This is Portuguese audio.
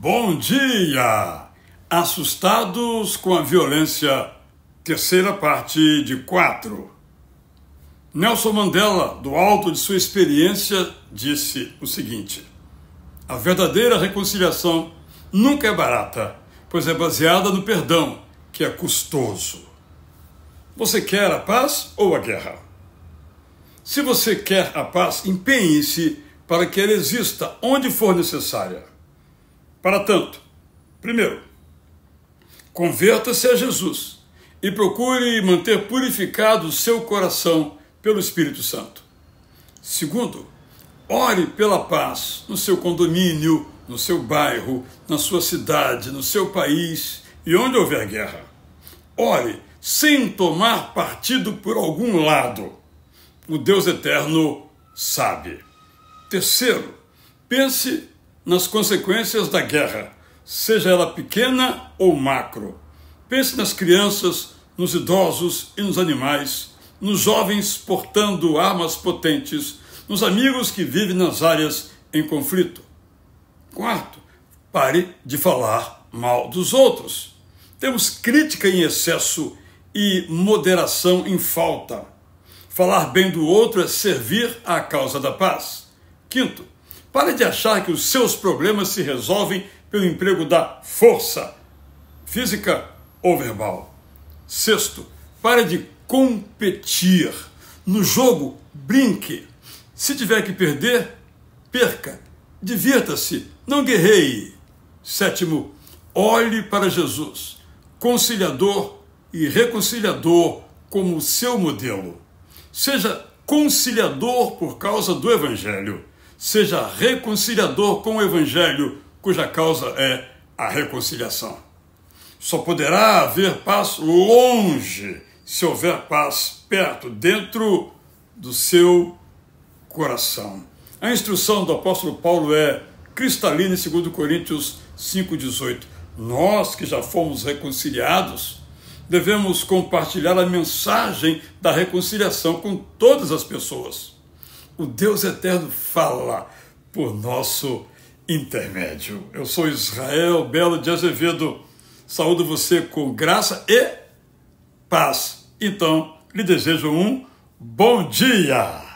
Bom dia! Assustados com a violência, terceira parte de quatro. Nelson Mandela, do alto de sua experiência, disse o seguinte: A verdadeira reconciliação nunca é barata, pois é baseada no perdão, que é custoso. Você quer a paz ou a guerra? Se você quer a paz, empenhe-se para que ela exista onde for necessária. Para tanto, primeiro, converta-se a Jesus e procure manter purificado o seu coração pelo Espírito Santo. Segundo, ore pela paz no seu condomínio, no seu bairro, na sua cidade, no seu país e onde houver guerra. Ore sem tomar partido por algum lado. O Deus eterno sabe. Terceiro, pense nas consequências da guerra, seja ela pequena ou macro. Pense nas crianças, nos idosos e nos animais, nos jovens portando armas potentes, nos amigos que vivem nas áreas em conflito. Quarto, pare de falar mal dos outros. Temos crítica em excesso e moderação em falta. Falar bem do outro é servir à causa da paz. Quinto, para de achar que os seus problemas se resolvem pelo emprego da força, física ou verbal. Sexto, para de competir. No jogo, brinque. Se tiver que perder, perca. Divirta-se, não guerreie. Sétimo, olhe para Jesus, conciliador e reconciliador como seu modelo. Seja conciliador por causa do Evangelho seja reconciliador com o Evangelho, cuja causa é a reconciliação. Só poderá haver paz longe se houver paz perto, dentro do seu coração. A instrução do apóstolo Paulo é cristalina em 2 Coríntios 5,18. Nós que já fomos reconciliados, devemos compartilhar a mensagem da reconciliação com todas as pessoas o Deus eterno fala por nosso intermédio. Eu sou Israel Belo de Azevedo. Saúdo você com graça e paz. Então, lhe desejo um bom dia.